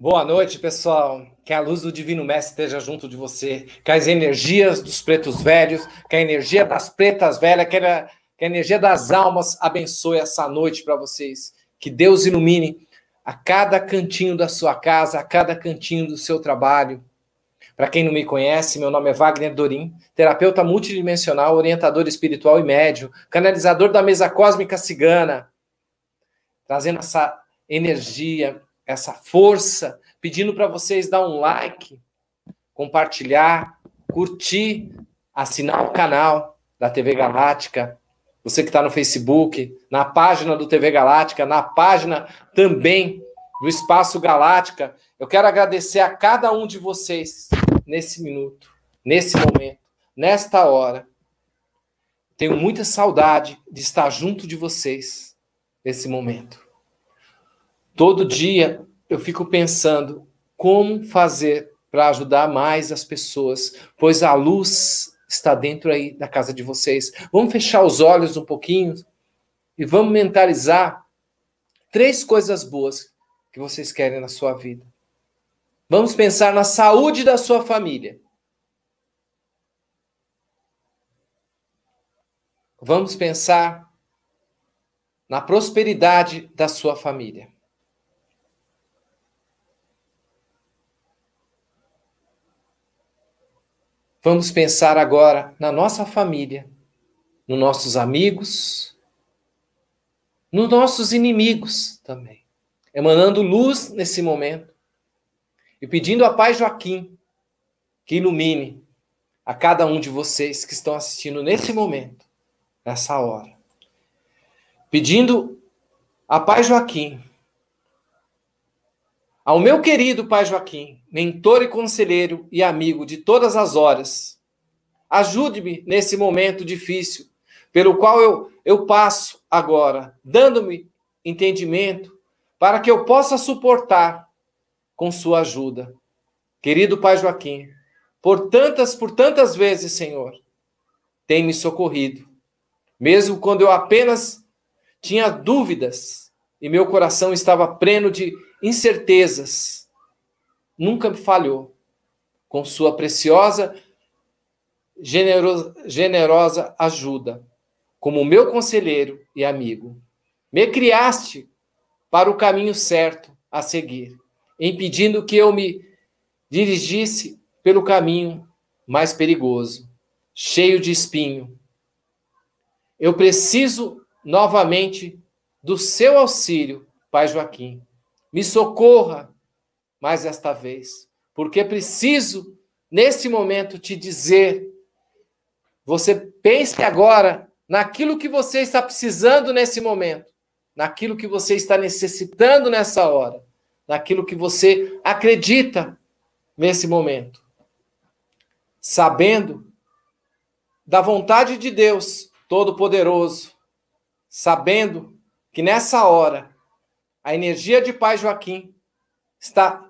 Boa noite, pessoal. Que a luz do Divino Mestre esteja junto de você. Que as energias dos pretos velhos, que a energia das pretas velhas, que a, que a energia das almas abençoe essa noite para vocês. Que Deus ilumine a cada cantinho da sua casa, a cada cantinho do seu trabalho. Para quem não me conhece, meu nome é Wagner Dorim, terapeuta multidimensional, orientador espiritual e médio, canalizador da mesa cósmica cigana, trazendo essa energia essa força, pedindo para vocês dar um like, compartilhar, curtir, assinar o canal da TV Galáctica. Você que está no Facebook, na página do TV Galáctica, na página também do Espaço Galáctica. Eu quero agradecer a cada um de vocês nesse minuto, nesse momento, nesta hora. Tenho muita saudade de estar junto de vocês nesse momento. Todo dia eu fico pensando como fazer para ajudar mais as pessoas, pois a luz está dentro aí da casa de vocês. Vamos fechar os olhos um pouquinho e vamos mentalizar três coisas boas que vocês querem na sua vida. Vamos pensar na saúde da sua família. Vamos pensar na prosperidade da sua família. Vamos pensar agora na nossa família, nos nossos amigos, nos nossos inimigos também. Emanando luz nesse momento e pedindo a Pai Joaquim que ilumine a cada um de vocês que estão assistindo nesse momento, nessa hora. Pedindo a Pai Joaquim ao meu querido pai Joaquim, mentor e conselheiro e amigo de todas as horas, ajude-me nesse momento difícil pelo qual eu, eu passo agora, dando-me entendimento para que eu possa suportar com sua ajuda. Querido Pai Joaquim, por tantas, por tantas vezes, Senhor, tem me socorrido, mesmo quando eu apenas tinha dúvidas e meu coração estava pleno de incertezas, nunca falhou. Com sua preciosa, generosa, generosa ajuda, como meu conselheiro e amigo, me criaste para o caminho certo a seguir, impedindo que eu me dirigisse pelo caminho mais perigoso, cheio de espinho. Eu preciso novamente do seu auxílio, Pai Joaquim, me socorra mais esta vez, porque preciso, neste momento, te dizer. Você pense agora naquilo que você está precisando nesse momento, naquilo que você está necessitando nessa hora, naquilo que você acredita nesse momento. Sabendo da vontade de Deus Todo-Poderoso, sabendo que nessa hora a energia de Pai Joaquim está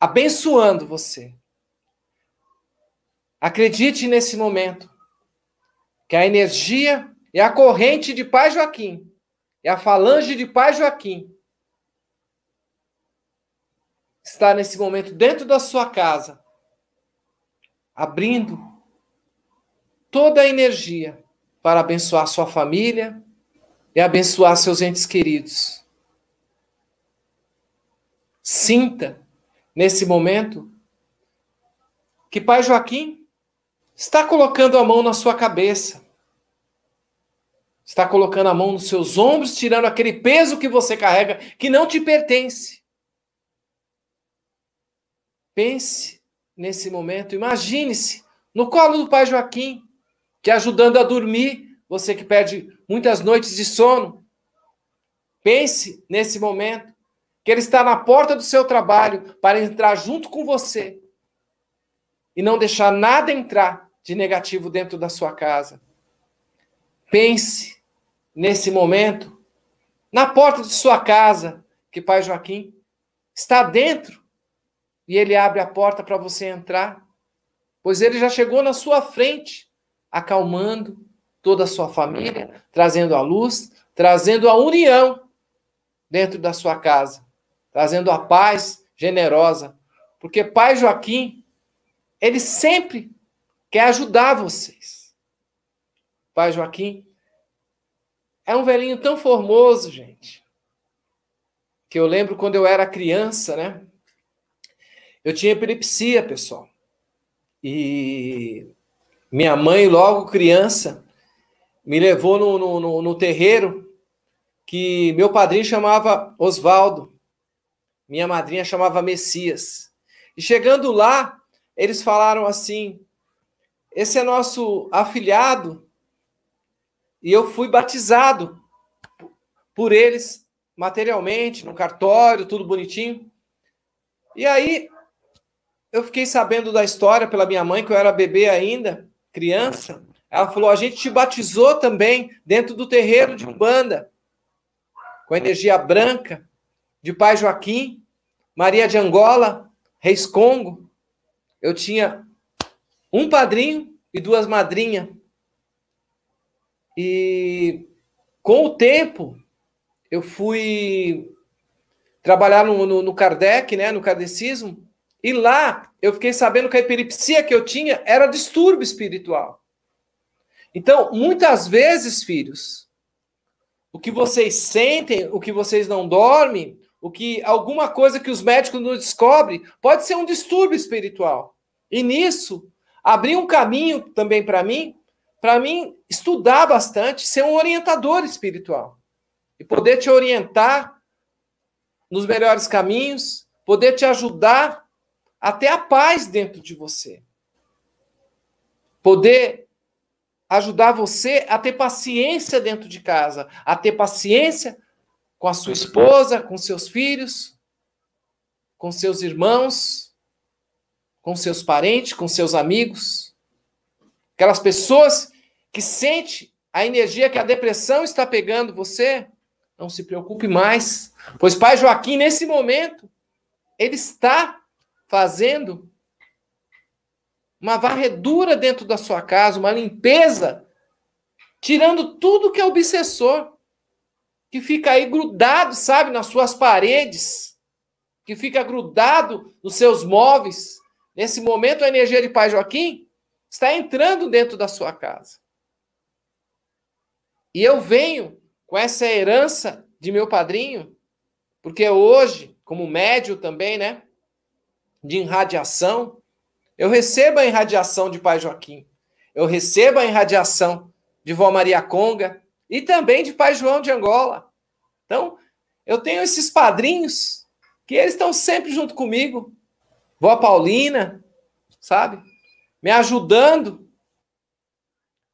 abençoando você. Acredite nesse momento que a energia é a corrente de Pai Joaquim, é a falange de Pai Joaquim. Está nesse momento dentro da sua casa, abrindo toda a energia para abençoar sua família e abençoar seus entes queridos. Sinta, nesse momento, que Pai Joaquim está colocando a mão na sua cabeça, está colocando a mão nos seus ombros, tirando aquele peso que você carrega, que não te pertence. Pense nesse momento, imagine-se no colo do Pai Joaquim, te ajudando a dormir, você que perde muitas noites de sono. Pense nesse momento que ele está na porta do seu trabalho para entrar junto com você e não deixar nada entrar de negativo dentro da sua casa. Pense nesse momento na porta de sua casa, que Pai Joaquim está dentro e ele abre a porta para você entrar, pois ele já chegou na sua frente, acalmando toda a sua família, trazendo a luz, trazendo a união dentro da sua casa trazendo a paz generosa. Porque Pai Joaquim, ele sempre quer ajudar vocês. Pai Joaquim é um velhinho tão formoso, gente, que eu lembro quando eu era criança, né? Eu tinha epilepsia, pessoal. E minha mãe, logo criança, me levou no, no, no, no terreiro que meu padrinho chamava Oswaldo. Minha madrinha chamava Messias. E chegando lá, eles falaram assim: Esse é nosso afilhado. E eu fui batizado por eles materialmente, no cartório, tudo bonitinho. E aí eu fiquei sabendo da história pela minha mãe, que eu era bebê ainda, criança. Ela falou: a gente te batizou também dentro do terreiro de Umbanda, com a energia branca de Pai Joaquim, Maria de Angola, Reis Congo. Eu tinha um padrinho e duas madrinhas. E com o tempo, eu fui trabalhar no, no, no Kardec, né, no kardecismo, e lá eu fiquei sabendo que a epilepsia que eu tinha era distúrbio espiritual. Então, muitas vezes, filhos, o que vocês sentem, o que vocês não dormem, o que alguma coisa que os médicos não descobrem pode ser um distúrbio espiritual. E nisso abriu um caminho também para mim, para mim estudar bastante, ser um orientador espiritual e poder te orientar nos melhores caminhos, poder te ajudar até a paz dentro de você. Poder ajudar você a ter paciência dentro de casa, a ter paciência com a sua esposa, com seus filhos, com seus irmãos, com seus parentes, com seus amigos. Aquelas pessoas que sente a energia que a depressão está pegando você, não se preocupe mais, pois Pai Joaquim, nesse momento, ele está fazendo uma varredura dentro da sua casa, uma limpeza, tirando tudo que é obsessor que fica aí grudado, sabe, nas suas paredes, que fica grudado nos seus móveis. Nesse momento, a energia de Pai Joaquim está entrando dentro da sua casa. E eu venho com essa herança de meu padrinho, porque hoje, como médio também, né, de irradiação, eu recebo a irradiação de Pai Joaquim, eu recebo a irradiação de Vó Maria Conga, e também de Pai João de Angola. Então, eu tenho esses padrinhos que eles estão sempre junto comigo. Vó Paulina, sabe? Me ajudando.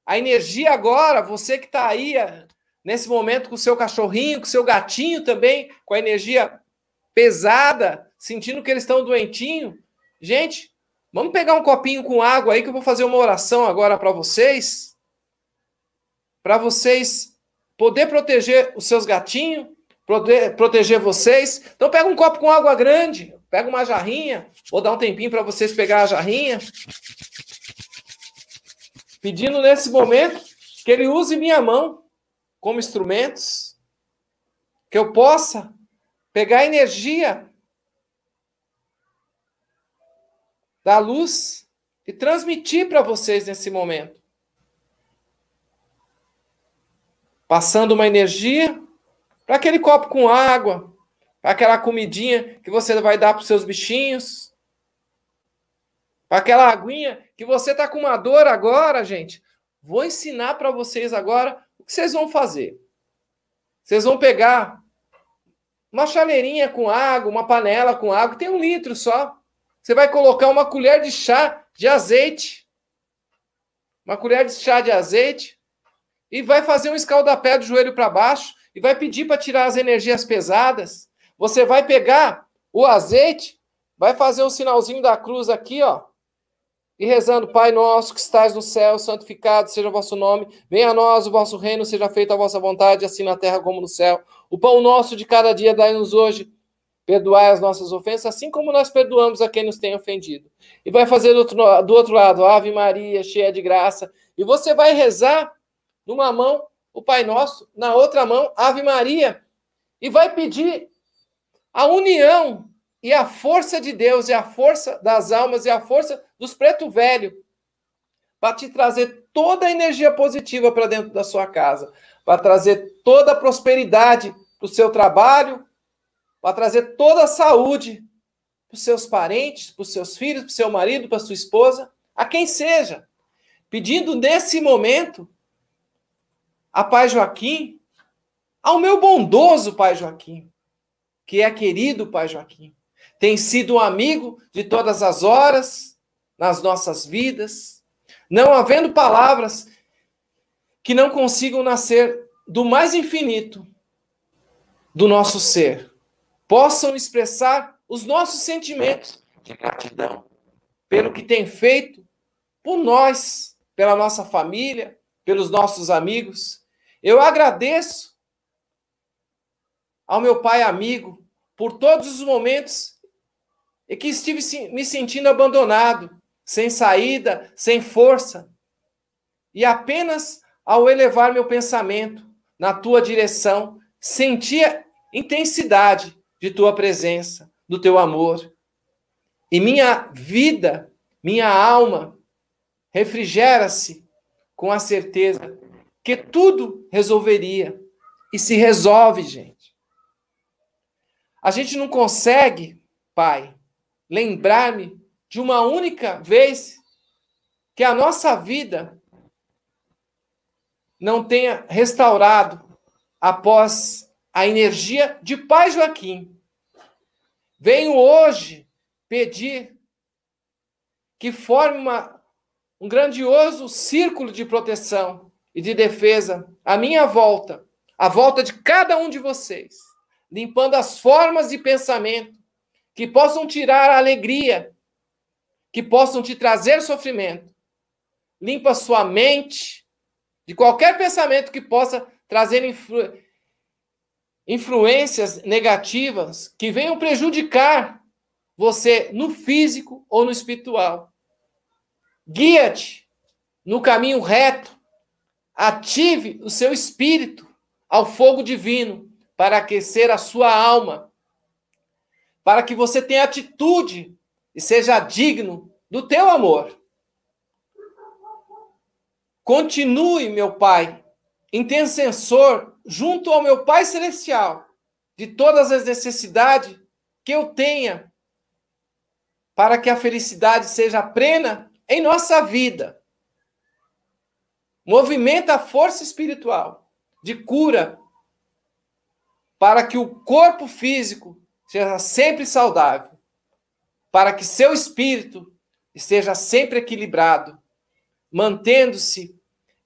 A energia agora, você que está aí eh, nesse momento com o seu cachorrinho, com o seu gatinho também, com a energia pesada, sentindo que eles estão doentinho. Gente, vamos pegar um copinho com água aí que eu vou fazer uma oração agora para vocês para vocês poder proteger os seus gatinhos, poder proteger vocês. Então pega um copo com água grande, pega uma jarrinha, vou dar um tempinho para vocês pegar a jarrinha. Pedindo nesse momento que ele use minha mão como instrumentos, que eu possa pegar energia da luz e transmitir para vocês nesse momento. passando uma energia para aquele copo com água, para aquela comidinha que você vai dar para os seus bichinhos, para aquela aguinha que você está com uma dor agora, gente. Vou ensinar para vocês agora o que vocês vão fazer. Vocês vão pegar uma chaleirinha com água, uma panela com água, tem um litro só. Você vai colocar uma colher de chá de azeite. Uma colher de chá de azeite, e vai fazer um escaldapé do joelho para baixo e vai pedir para tirar as energias pesadas. Você vai pegar o azeite, vai fazer o um sinalzinho da cruz aqui, ó, e rezando: Pai nosso que estás no céu, santificado seja o vosso nome, venha a nós o vosso reino, seja feita a vossa vontade, assim na terra como no céu. O pão nosso de cada dia dai-nos hoje. Perdoai as nossas ofensas, assim como nós perdoamos a quem nos tem ofendido. E vai fazer do outro, do outro lado, Ave Maria, cheia de graça. E você vai rezar numa mão, o Pai Nosso, na outra mão, Ave Maria. E vai pedir a união e a força de Deus, e a força das almas, e a força dos preto velho, para te trazer toda a energia positiva para dentro da sua casa, para trazer toda a prosperidade para o seu trabalho, para trazer toda a saúde para os seus parentes, para os seus filhos, para o seu marido, para sua esposa, a quem seja, pedindo nesse momento a Pai Joaquim, ao meu bondoso Pai Joaquim, que é querido Pai Joaquim. Tem sido um amigo de todas as horas, nas nossas vidas, não havendo palavras que não consigam nascer do mais infinito do nosso ser, possam expressar os nossos sentimentos de gratidão pelo que tem feito por nós, pela nossa família, pelos nossos amigos, eu agradeço ao meu pai amigo por todos os momentos em que estive me sentindo abandonado, sem saída, sem força, e apenas ao elevar meu pensamento na tua direção, sentia intensidade de tua presença, do teu amor. E minha vida, minha alma refrigera-se com a certeza que tudo resolveria. E se resolve, gente. A gente não consegue, pai, lembrar-me de uma única vez que a nossa vida não tenha restaurado após a energia de Pai Joaquim. Venho hoje pedir que forme uma, um grandioso círculo de proteção e de defesa à minha volta, à volta de cada um de vocês, limpando as formas de pensamento que possam tirar a alegria, que possam te trazer sofrimento. Limpa sua mente de qualquer pensamento que possa trazer influ influências negativas que venham prejudicar você no físico ou no espiritual. Guia-te no caminho reto Ative o seu espírito ao fogo divino para aquecer a sua alma, para que você tenha atitude e seja digno do teu amor. Continue, meu Pai, intercessor junto ao meu Pai Celestial de todas as necessidades que eu tenha, para que a felicidade seja plena em nossa vida movimenta a força espiritual de cura para que o corpo físico seja sempre saudável, para que seu espírito esteja sempre equilibrado, mantendo-se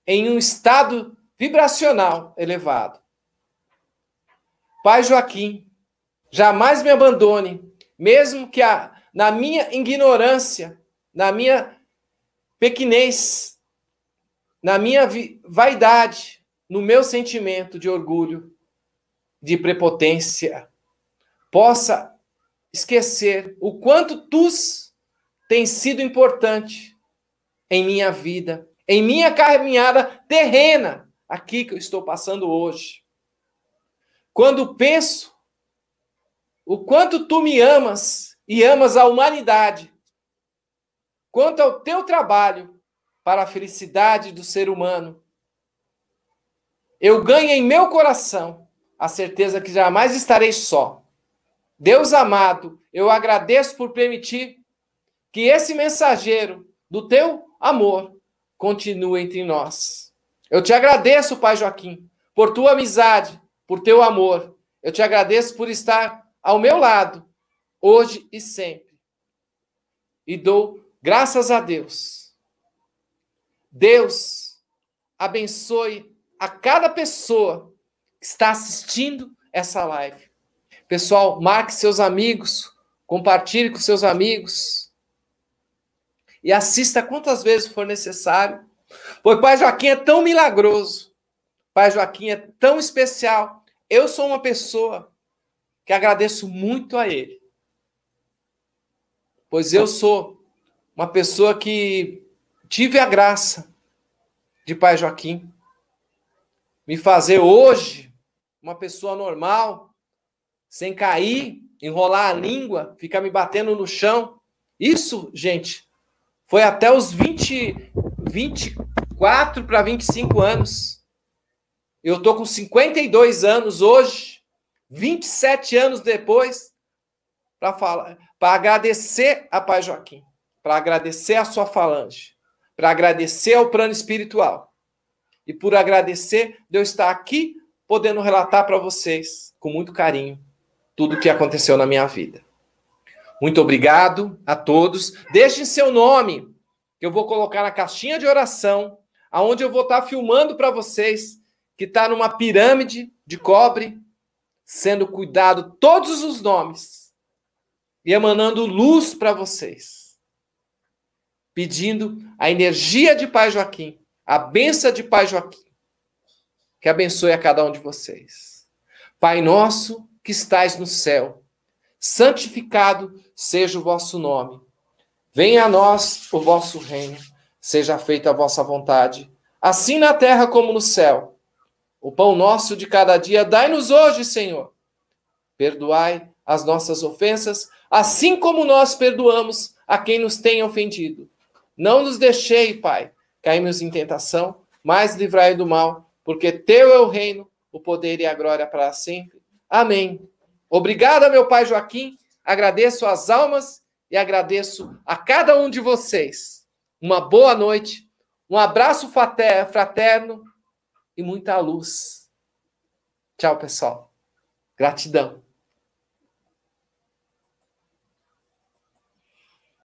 em um estado vibracional elevado. Pai Joaquim, jamais me abandone, mesmo que a, na minha ignorância, na minha pequenez, na minha vaidade, no meu sentimento de orgulho, de prepotência, possa esquecer o quanto tu tem sido importante em minha vida, em minha caminhada terrena, aqui que eu estou passando hoje. Quando penso o quanto tu me amas e amas a humanidade, quanto ao teu trabalho, para a felicidade do ser humano. Eu ganho em meu coração a certeza que jamais estarei só. Deus amado, eu agradeço por permitir que esse mensageiro do teu amor continue entre nós. Eu te agradeço, Pai Joaquim, por tua amizade, por teu amor. Eu te agradeço por estar ao meu lado, hoje e sempre. E dou graças a Deus Deus abençoe a cada pessoa que está assistindo essa live. Pessoal, marque seus amigos, compartilhe com seus amigos e assista quantas vezes for necessário. Pois Pai Joaquim é tão milagroso, Pai Joaquim é tão especial. Eu sou uma pessoa que agradeço muito a ele, pois eu sou uma pessoa que tive a graça de Pai Joaquim me fazer hoje uma pessoa normal, sem cair, enrolar a língua, ficar me batendo no chão. Isso, gente, foi até os 20, 24 para 25 anos. Eu tô com 52 anos hoje, 27 anos depois, para falar, para agradecer a Pai Joaquim, para agradecer a sua falange para agradecer ao plano espiritual. E por agradecer, Deus está aqui podendo relatar para vocês, com muito carinho, tudo o que aconteceu na minha vida. Muito obrigado a todos. Deixem seu nome, que eu vou colocar na caixinha de oração, aonde eu vou estar tá filmando para vocês, que está numa pirâmide de cobre, sendo cuidado todos os nomes e emanando luz para vocês pedindo a energia de Pai Joaquim, a benção de Pai Joaquim, que abençoe a cada um de vocês. Pai nosso que estais no céu, santificado seja o vosso nome. Venha a nós o vosso reino, seja feita a vossa vontade, assim na terra como no céu. O pão nosso de cada dia dai-nos hoje, Senhor. Perdoai as nossas ofensas, assim como nós perdoamos a quem nos tem ofendido não nos deixei, Pai, cairmos em tentação, mas livrai do mal, porque teu é o reino, o poder e a glória para sempre. Amém. Obrigado, meu Pai Joaquim. Agradeço as almas e agradeço a cada um de vocês. Uma boa noite, um abraço fraterno e muita luz. Tchau, pessoal. Gratidão.